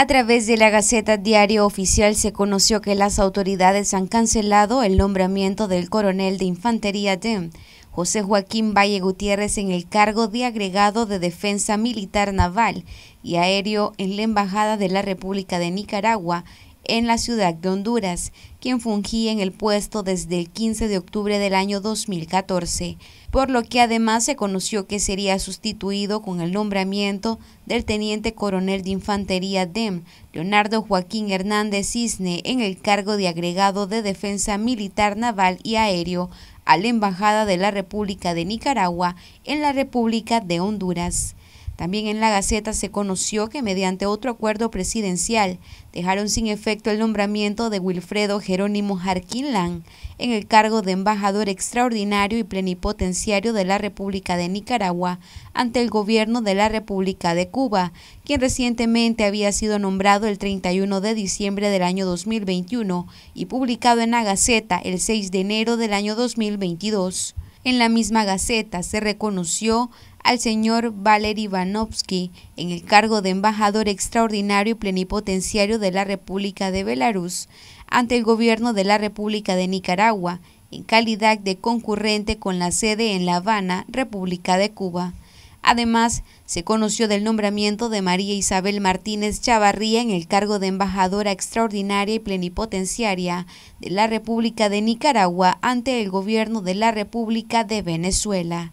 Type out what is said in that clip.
A través de la Gaceta Diario Oficial se conoció que las autoridades han cancelado el nombramiento del coronel de infantería DEM, José Joaquín Valle Gutiérrez, en el cargo de agregado de Defensa Militar Naval y Aéreo en la Embajada de la República de Nicaragua en la ciudad de Honduras, quien fungía en el puesto desde el 15 de octubre del año 2014, por lo que además se conoció que sería sustituido con el nombramiento del teniente coronel de infantería DEM, Leonardo Joaquín Hernández Cisne, en el cargo de agregado de defensa militar naval y aéreo a la Embajada de la República de Nicaragua en la República de Honduras. También en la Gaceta se conoció que mediante otro acuerdo presidencial dejaron sin efecto el nombramiento de Wilfredo Jerónimo Harkinlan en el cargo de embajador extraordinario y plenipotenciario de la República de Nicaragua ante el gobierno de la República de Cuba, quien recientemente había sido nombrado el 31 de diciembre del año 2021 y publicado en la Gaceta el 6 de enero del año 2022. En la misma Gaceta se reconoció al señor Valery Ivanovsky en el cargo de embajador extraordinario y plenipotenciario de la República de Belarus ante el gobierno de la República de Nicaragua en calidad de concurrente con la sede en La Habana, República de Cuba. Además, se conoció del nombramiento de María Isabel Martínez Chavarría en el cargo de embajadora extraordinaria y plenipotenciaria de la República de Nicaragua ante el gobierno de la República de Venezuela.